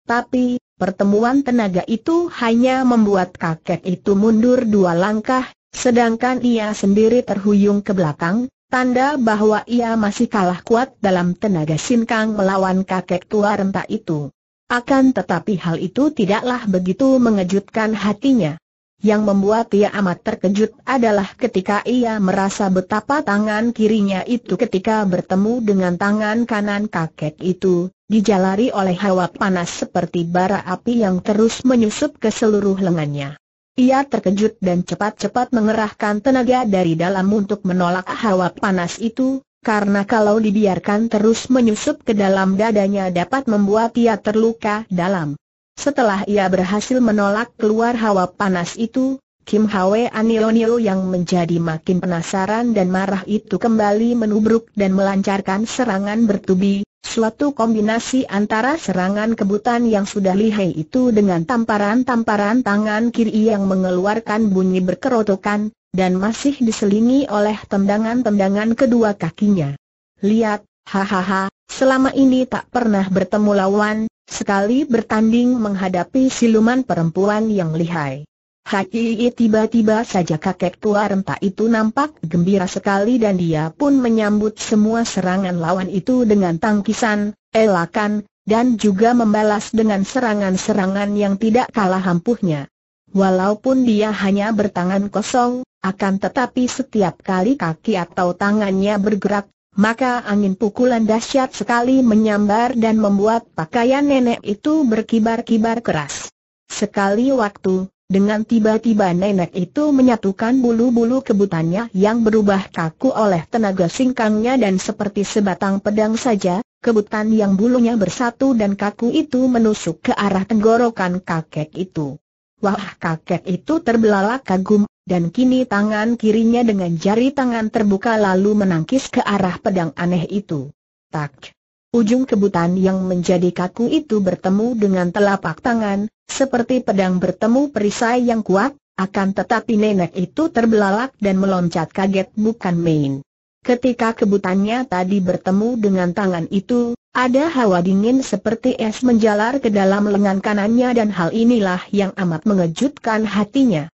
Speaker 1: Tapi, pertemuan tenaga itu hanya membuat kakek itu mundur dua langkah, sedangkan ia sendiri terhuyung ke belakang, Tanda bahwa ia masih kalah kuat dalam tenaga sinkang melawan kakek tua renta itu. Akan tetapi hal itu tidaklah begitu mengejutkan hatinya. Yang membuat ia amat terkejut adalah ketika ia merasa betapa tangan kirinya itu ketika bertemu dengan tangan kanan kakek itu, dijalari oleh hawa panas seperti bara api yang terus menyusup ke seluruh lengannya. Ia terkejut dan cepat-cepat mengerahkan tenaga dari dalam untuk menolak hawa panas itu, karena kalau dibiarkan terus menyusup ke dalam dadanya dapat membuat ia terluka dalam. Setelah ia berhasil menolak keluar hawa panas itu, Kim Hwe Anionio yang menjadi makin penasaran dan marah itu kembali menubruk dan melancarkan serangan bertubi, suatu kombinasi antara serangan kebutan yang sudah lihai itu dengan tamparan-tamparan tangan kiri yang mengeluarkan bunyi berkerotokan, dan masih diselingi oleh tendangan-tendangan kedua kakinya. Lihat, hahaha, selama ini tak pernah bertemu lawan, sekali bertanding menghadapi siluman perempuan yang lihai. Haki tiba-tiba saja kakek tua renta itu nampak gembira sekali dan dia pun menyambut semua serangan lawan itu dengan tangkisan, elakan, dan juga membalas dengan serangan-serangan yang tidak kalah ampuhnya. Walaupun dia hanya bertangan kosong, akan tetapi setiap kali kaki atau tangannya bergerak, maka angin pukulan dahsyat sekali menyambar dan membuat pakaian nenek itu berkibar-kibar keras. Sekali waktu, dengan tiba-tiba nenek itu menyatukan bulu-bulu kebutannya yang berubah kaku oleh tenaga singkangnya dan seperti sebatang pedang saja, kebutan yang bulunya bersatu dan kaku itu menusuk ke arah tenggorokan kakek itu. Wah kakek itu terbelalak kagum, dan kini tangan kirinya dengan jari tangan terbuka lalu menangkis ke arah pedang aneh itu. Tak. Ujung kebutan yang menjadi kaku itu bertemu dengan telapak tangan, seperti pedang bertemu perisai yang kuat, akan tetapi nenek itu terbelalak dan meloncat kaget bukan main. Ketika kebutannya tadi bertemu dengan tangan itu, ada hawa dingin seperti es menjalar ke dalam lengan kanannya dan hal inilah yang amat mengejutkan hatinya.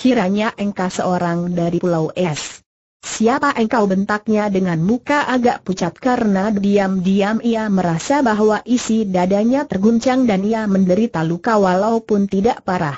Speaker 1: Kiranya engkau seorang dari pulau es. Siapa engkau bentaknya dengan muka agak pucat karena diam-diam ia merasa bahwa isi dadanya terguncang dan ia menderita luka walaupun tidak parah.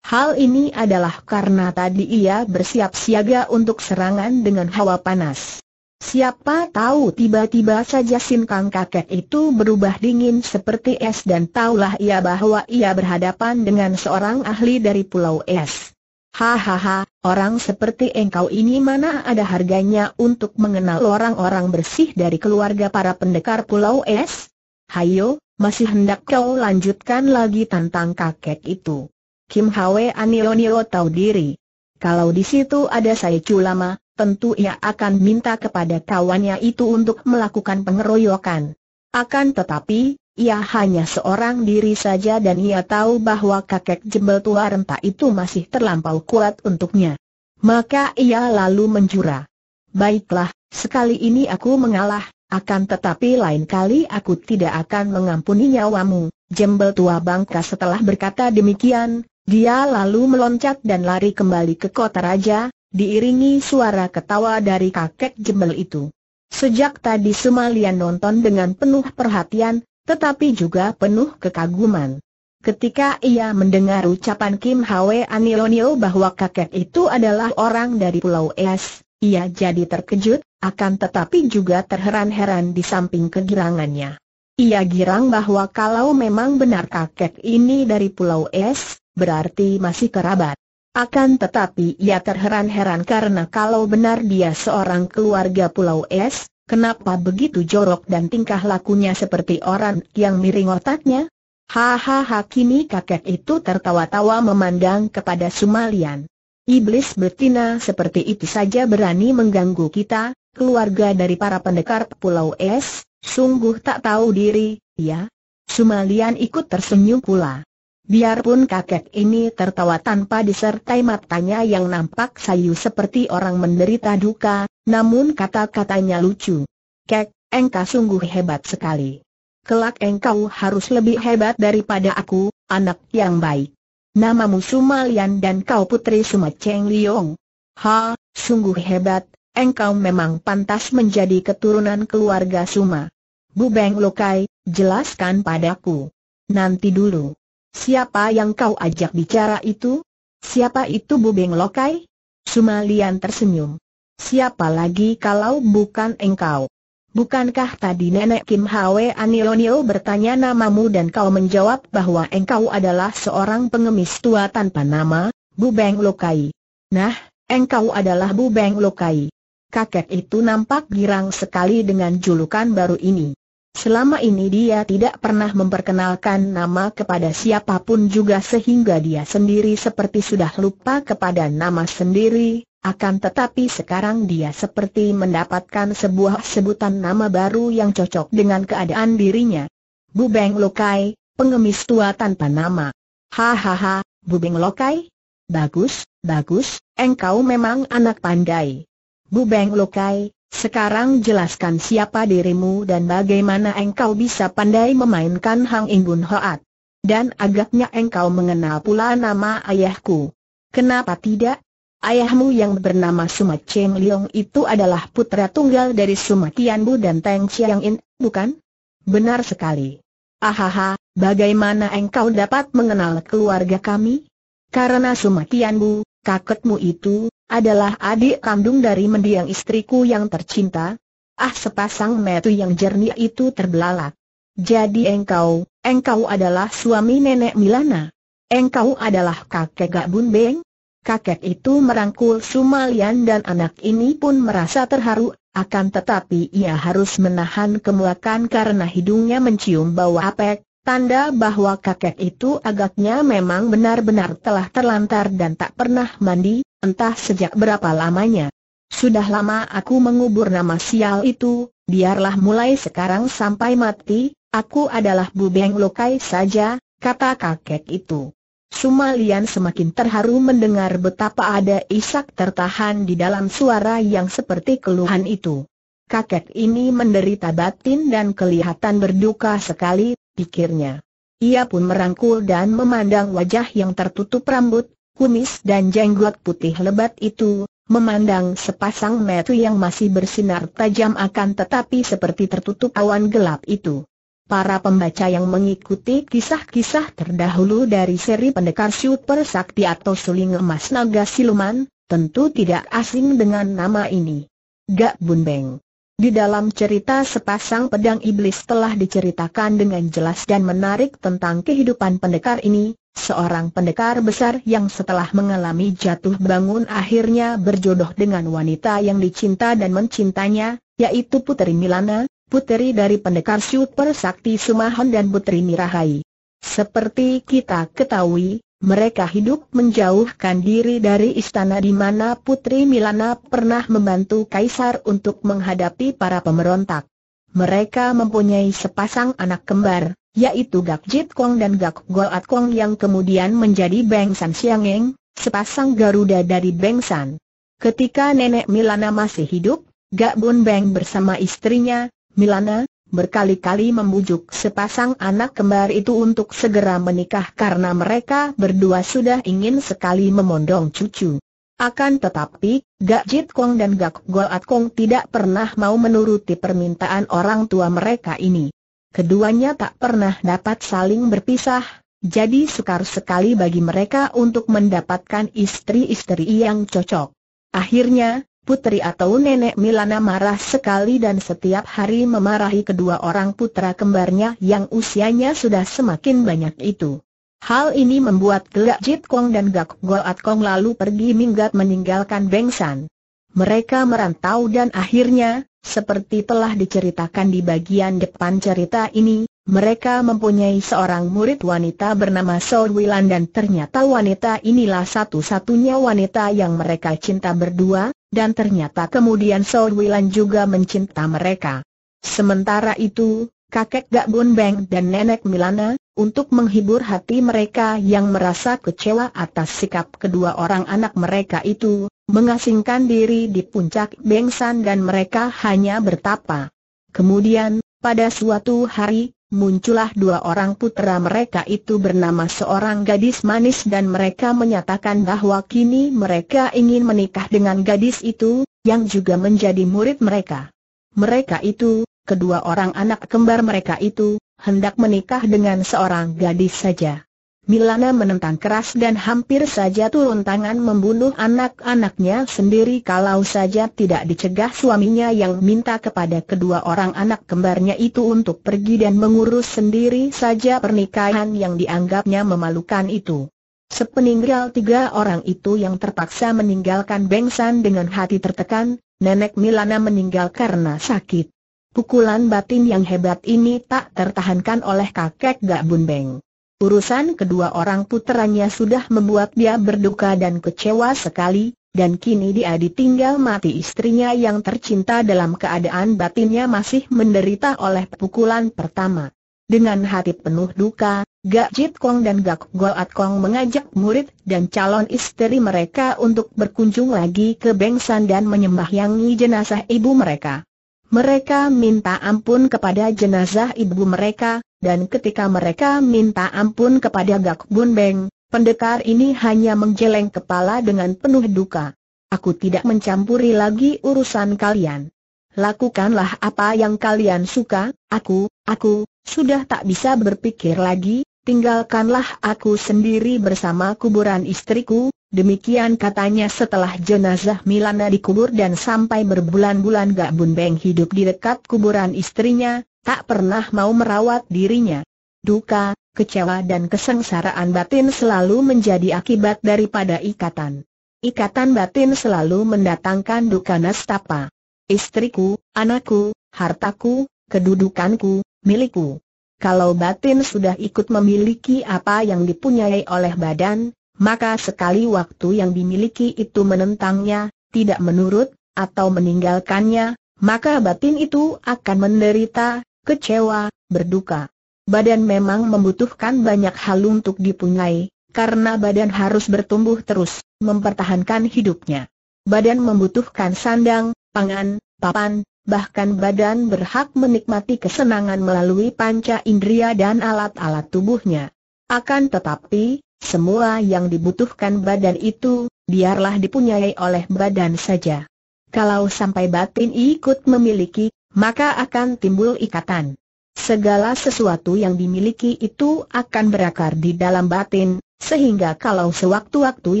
Speaker 1: Hal ini adalah karena tadi ia bersiap siaga untuk serangan dengan hawa panas. Siapa tahu tiba-tiba saja Kang kakek itu berubah dingin seperti es dan taulah ia bahwa ia berhadapan dengan seorang ahli dari pulau es. Hahaha, orang seperti engkau ini mana ada harganya untuk mengenal orang-orang bersih dari keluarga para pendekar Pulau Es? Hayo, masih hendak kau lanjutkan lagi tantang kakek itu. Kim Hwe Anio-nio tahu diri. Kalau di situ ada saya culama, tentu ia akan minta kepada kawannya itu untuk melakukan pengeroyokan. Akan tetapi, ia hanya seorang diri saja dan ia tahu bahwa kakek jembel tua renta itu masih terlampau kuat untuknya. Maka ia lalu menjura. Baiklah, sekali ini aku mengalah, akan tetapi lain kali aku tidak akan mengampuni nyawamu. Jembel tua bangka setelah berkata demikian, dia lalu meloncat dan lari kembali ke kota raja, diiringi suara ketawa dari kakek jembel itu. Sejak tadi Sumalian nonton dengan penuh perhatian, tetapi juga penuh kekaguman. Ketika ia mendengar ucapan Kim Hwe Anilonio bahwa kakek itu adalah orang dari Pulau Es, ia jadi terkejut, akan tetapi juga terheran-heran di samping kegirangannya. Ia girang bahwa kalau memang benar kakek ini dari Pulau Es, berarti masih kerabat. Akan tetapi ia terheran-heran karena kalau benar dia seorang keluarga Pulau Es, Kenapa begitu jorok dan tingkah lakunya seperti orang yang miring otaknya? Hahaha kini kakek itu tertawa-tawa memandang kepada Sumalian. Iblis betina seperti itu saja berani mengganggu kita, keluarga dari para pendekar Pulau Es, sungguh tak tahu diri, ya? Sumalian ikut tersenyum pula. Biarpun kakek ini tertawa tanpa disertai matanya yang nampak sayu seperti orang menderita duka, namun kata-katanya lucu. Kek, engkau sungguh hebat sekali. Kelak engkau harus lebih hebat daripada aku, anak yang baik. Namamu Sumalian dan kau putri Sumaceng Liong. Ha, sungguh hebat, engkau memang pantas menjadi keturunan keluarga Suma. Bu Beng Lokai, jelaskan padaku. Nanti dulu. Siapa yang kau ajak bicara itu? Siapa itu Bubeng Lokai? Sumalian tersenyum. Siapa lagi kalau bukan engkau? Bukankah tadi nenek Kim Hwe Anilonio bertanya namamu dan kau menjawab bahwa engkau adalah seorang pengemis tua tanpa nama, Bubeng Lokai? Nah, engkau adalah Bubeng Lokai. Kakek itu nampak girang sekali dengan julukan baru ini. Selama ini dia tidak pernah memperkenalkan nama kepada siapapun juga sehingga dia sendiri seperti sudah lupa kepada nama sendiri, akan tetapi sekarang dia seperti mendapatkan sebuah sebutan nama baru yang cocok dengan keadaan dirinya. Bubeng Lokai, pengemis tua tanpa nama. Hahaha, Bubeng Lokai? Bagus, bagus, engkau memang anak pandai. Bubeng Lokai, sekarang jelaskan siapa dirimu dan bagaimana engkau bisa pandai memainkan Hang Bun Hoat. Dan agaknya engkau mengenal pula nama ayahku. Kenapa tidak? Ayahmu yang bernama Suma Cheng Liong itu adalah putra tunggal dari Suma Tianbu dan Teng Chiang In, bukan? Benar sekali. Ahaha, bagaimana engkau dapat mengenal keluarga kami? Karena Suma Tianbu, kakekmu itu, adalah adik kandung dari mendiang istriku yang tercinta? Ah sepasang metu yang jernih itu terbelalak. Jadi engkau, engkau adalah suami nenek Milana. Engkau adalah kakek Gabun Beng. Kakek itu merangkul Sumalian dan anak ini pun merasa terharu, akan tetapi ia harus menahan kemuakan karena hidungnya mencium bau apek, Tanda bahwa kakek itu agaknya memang benar-benar telah terlantar dan tak pernah mandi, entah sejak berapa lamanya. Sudah lama aku mengubur nama sial itu, biarlah mulai sekarang sampai mati, aku adalah bubeng lokai saja, kata kakek itu. Sumalian semakin terharu mendengar betapa ada isak tertahan di dalam suara yang seperti keluhan itu. Kakek ini menderita batin dan kelihatan berduka sekali, pikirnya. Ia pun merangkul dan memandang wajah yang tertutup rambut, kumis dan jenggot putih lebat itu, memandang sepasang mata yang masih bersinar tajam akan tetapi seperti tertutup awan gelap itu. Para pembaca yang mengikuti kisah-kisah terdahulu dari seri pendekar super sakti atau suling emas naga siluman, tentu tidak asing dengan nama ini. Gak Bun Beng. Di dalam cerita sepasang pedang iblis telah diceritakan dengan jelas dan menarik tentang kehidupan pendekar ini, seorang pendekar besar yang setelah mengalami jatuh bangun akhirnya berjodoh dengan wanita yang dicinta dan mencintanya, yaitu Putri Milana, puteri dari pendekar Super Sakti Sumahon dan Putri Mirahai. Seperti kita ketahui, mereka hidup menjauhkan diri dari istana di mana Putri Milana pernah membantu Kaisar untuk menghadapi para pemberontak. Mereka mempunyai sepasang anak kembar, yaitu Gak Jit Kong dan Gak Goat Kong yang kemudian menjadi Beng San Siangeng, sepasang Garuda dari Beng San. Ketika nenek Milana masih hidup, Gak Bun Beng bersama istrinya, Milana, berkali-kali membujuk sepasang anak kembar itu untuk segera menikah karena mereka berdua sudah ingin sekali memondong cucu. Akan tetapi, Gak Jit Kong dan Gak Goat Kong tidak pernah mau menuruti permintaan orang tua mereka ini. Keduanya tak pernah dapat saling berpisah, jadi sukar sekali bagi mereka untuk mendapatkan istri-istri yang cocok. Akhirnya, Putri atau nenek Milana marah sekali dan setiap hari memarahi kedua orang putra kembarnya yang usianya sudah semakin banyak itu. Hal ini membuat Gelak Jit Kong dan Gak Goat Kong lalu pergi minggat meninggalkan Bengsan. Mereka merantau dan akhirnya, seperti telah diceritakan di bagian depan cerita ini, mereka mempunyai seorang murid wanita bernama Sol Wilan dan ternyata wanita inilah satu-satunya wanita yang mereka cinta berdua, dan ternyata kemudian Sol Wilan juga mencinta mereka. Sementara itu, kakek Gak Bun Beng dan nenek Milana, untuk menghibur hati mereka yang merasa kecewa atas sikap kedua orang anak mereka itu, mengasingkan diri di puncak Bengsan dan mereka hanya bertapa. Kemudian, pada suatu hari, muncullah dua orang putera mereka itu bernama seorang gadis manis dan mereka menyatakan bahwa kini mereka ingin menikah dengan gadis itu, yang juga menjadi murid mereka. Mereka itu, kedua orang anak kembar mereka itu, hendak menikah dengan seorang gadis saja. Milana menentang keras dan hampir saja turun tangan membunuh anak-anaknya sendiri kalau saja tidak dicegah suaminya yang minta kepada kedua orang anak kembarnya itu untuk pergi dan mengurus sendiri saja pernikahan yang dianggapnya memalukan itu. Sepeninggal tiga orang itu yang terpaksa meninggalkan Bengsan dengan hati tertekan, nenek Milana meninggal karena sakit. Pukulan batin yang hebat ini tak tertahankan oleh kakek Gak Bun Beng. Urusan kedua orang puteranya sudah membuat dia berduka dan kecewa sekali, dan kini dia ditinggal mati istrinya yang tercinta dalam keadaan batinnya masih menderita oleh pukulan pertama. Dengan hati penuh duka, Gak Jit Kong dan Gak Goat Kong mengajak murid dan calon istri mereka untuk berkunjung lagi ke Bengsan dan menyembahyangi jenazah ibu mereka. Mereka minta ampun kepada jenazah ibu mereka, dan ketika mereka minta ampun kepada Gak Bun Beng, pendekar ini hanya menggeleng kepala dengan penuh duka. Aku tidak mencampuri lagi urusan kalian. Lakukanlah apa yang kalian suka, aku, aku, sudah tak bisa berpikir lagi, tinggalkanlah aku sendiri bersama kuburan istriku, demikian katanya setelah jenazah Milana dikubur dan sampai berbulan-bulan Gak Bun Beng hidup di dekat kuburan istrinya, tak pernah mau merawat dirinya. Duka, kecewa dan kesengsaraan batin selalu menjadi akibat daripada ikatan. Ikatan batin selalu mendatangkan duka nastapa. Istriku, anakku, hartaku, kedudukanku, milikku. Kalau batin sudah ikut memiliki apa yang dipunyai oleh badan, maka sekali waktu yang dimiliki itu menentangnya, tidak menurut, atau meninggalkannya, maka batin itu akan menderita, kecewa, berduka. Badan memang membutuhkan banyak hal untuk dipunyai, karena badan harus bertumbuh terus, mempertahankan hidupnya. Badan membutuhkan sandang, pangan, papan, bahkan badan berhak menikmati kesenangan melalui panca indera dan alat-alat tubuhnya. Akan tetapi, semua yang dibutuhkan badan itu, biarlah dipunyai oleh badan saja. Kalau sampai batin ikut memiliki, maka akan timbul ikatan. Segala sesuatu yang dimiliki itu akan berakar di dalam batin, sehingga kalau sewaktu-waktu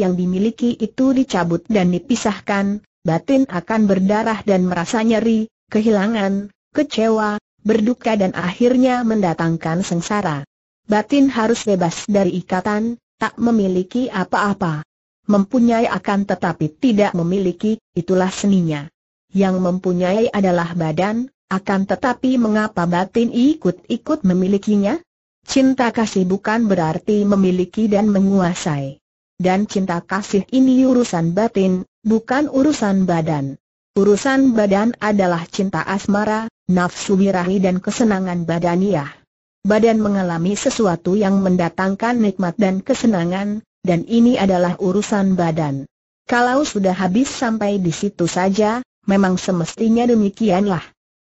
Speaker 1: yang dimiliki itu dicabut dan dipisahkan, batin akan berdarah dan merasa nyeri, kehilangan, kecewa, berduka dan akhirnya mendatangkan sengsara. Batin harus bebas dari ikatan, tak memiliki apa-apa. Mempunyai akan tetapi tidak memiliki, itulah seninya yang mempunyai adalah badan, akan tetapi mengapa batin ikut-ikut memilikinya? Cinta kasih bukan berarti memiliki dan menguasai. Dan cinta kasih ini urusan batin, bukan urusan badan. Urusan badan adalah cinta asmara, nafsu birahi dan kesenangan badaniah. Badan mengalami sesuatu yang mendatangkan nikmat dan kesenangan, dan ini adalah urusan badan. Kalau sudah habis sampai di situ saja, memang semestinya demikianlah.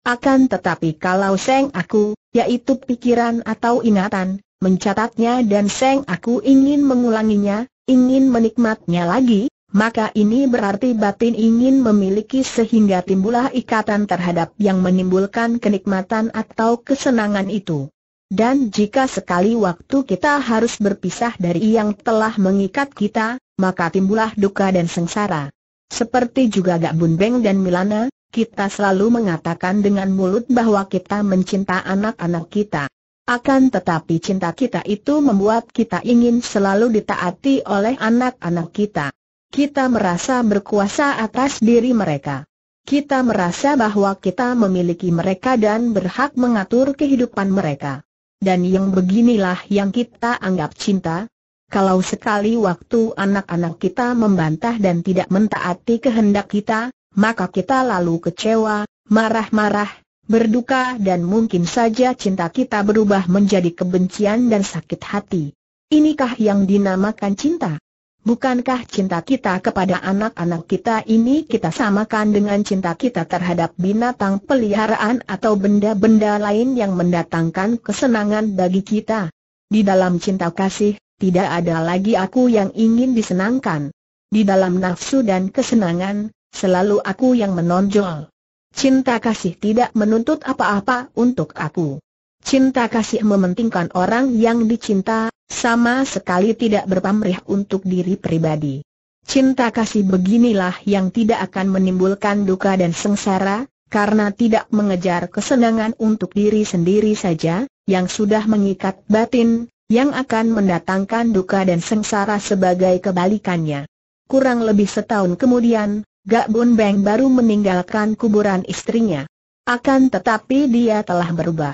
Speaker 1: Akan tetapi kalau Seng Aku, yaitu pikiran atau ingatan, mencatatnya dan Seng Aku ingin mengulanginya, ingin menikmatnya lagi, maka ini berarti batin ingin memiliki sehingga timbullah ikatan terhadap yang menimbulkan kenikmatan atau kesenangan itu. Dan jika sekali waktu kita harus berpisah dari yang telah mengikat kita, maka timbullah duka dan sengsara. Seperti juga Gak Beng dan Milana, kita selalu mengatakan dengan mulut bahwa kita mencinta anak-anak kita. Akan tetapi cinta kita itu membuat kita ingin selalu ditaati oleh anak-anak kita. Kita merasa berkuasa atas diri mereka. Kita merasa bahwa kita memiliki mereka dan berhak mengatur kehidupan mereka. Dan yang beginilah yang kita anggap cinta, kalau sekali waktu anak-anak kita membantah dan tidak mentaati kehendak kita, maka kita lalu kecewa, marah-marah, berduka dan mungkin saja cinta kita berubah menjadi kebencian dan sakit hati. Inikah yang dinamakan cinta? Bukankah cinta kita kepada anak-anak kita ini kita samakan dengan cinta kita terhadap binatang peliharaan atau benda-benda lain yang mendatangkan kesenangan bagi kita? Di dalam cinta kasih, tidak ada lagi aku yang ingin disenangkan. Di dalam nafsu dan kesenangan, selalu aku yang menonjol. Cinta kasih tidak menuntut apa-apa untuk aku. Cinta kasih mementingkan orang yang dicinta, sama sekali tidak berpamrih untuk diri pribadi. Cinta kasih beginilah yang tidak akan menimbulkan duka dan sengsara, karena tidak mengejar kesenangan untuk diri sendiri saja, yang sudah mengikat batin, yang akan mendatangkan duka dan sengsara sebagai kebalikannya. Kurang lebih setahun kemudian, Gak Bun Beng baru meninggalkan kuburan istrinya. Akan tetapi dia telah berubah.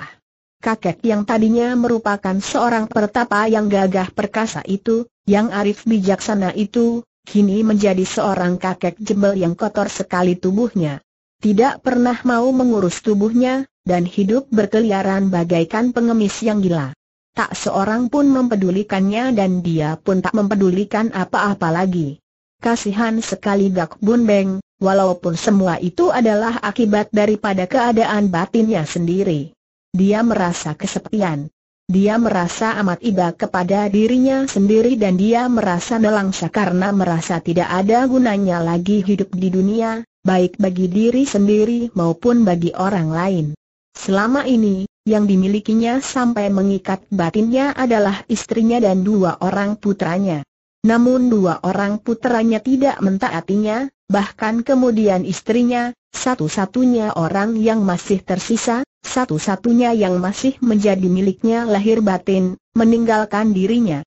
Speaker 1: Kakek yang tadinya merupakan seorang pertapa yang gagah perkasa itu, yang arif bijaksana itu, kini menjadi seorang kakek jebel yang kotor sekali tubuhnya. Tidak pernah mau mengurus tubuhnya, dan hidup berkeliaran bagaikan pengemis yang gila. Tak seorang pun mempedulikannya dan dia pun tak mempedulikan apa-apa lagi. Kasihan sekali Gak Bun Beng, walaupun semua itu adalah akibat daripada keadaan batinnya sendiri. Dia merasa kesepian. Dia merasa amat iba kepada dirinya sendiri dan dia merasa nelangsa karena merasa tidak ada gunanya lagi hidup di dunia, baik bagi diri sendiri maupun bagi orang lain. Selama ini, yang dimilikinya sampai mengikat batinnya adalah istrinya dan dua orang putranya. Namun dua orang putranya tidak mentaatinya, bahkan kemudian istrinya, satu-satunya orang yang masih tersisa, satu-satunya yang masih menjadi miliknya lahir batin, meninggalkan dirinya.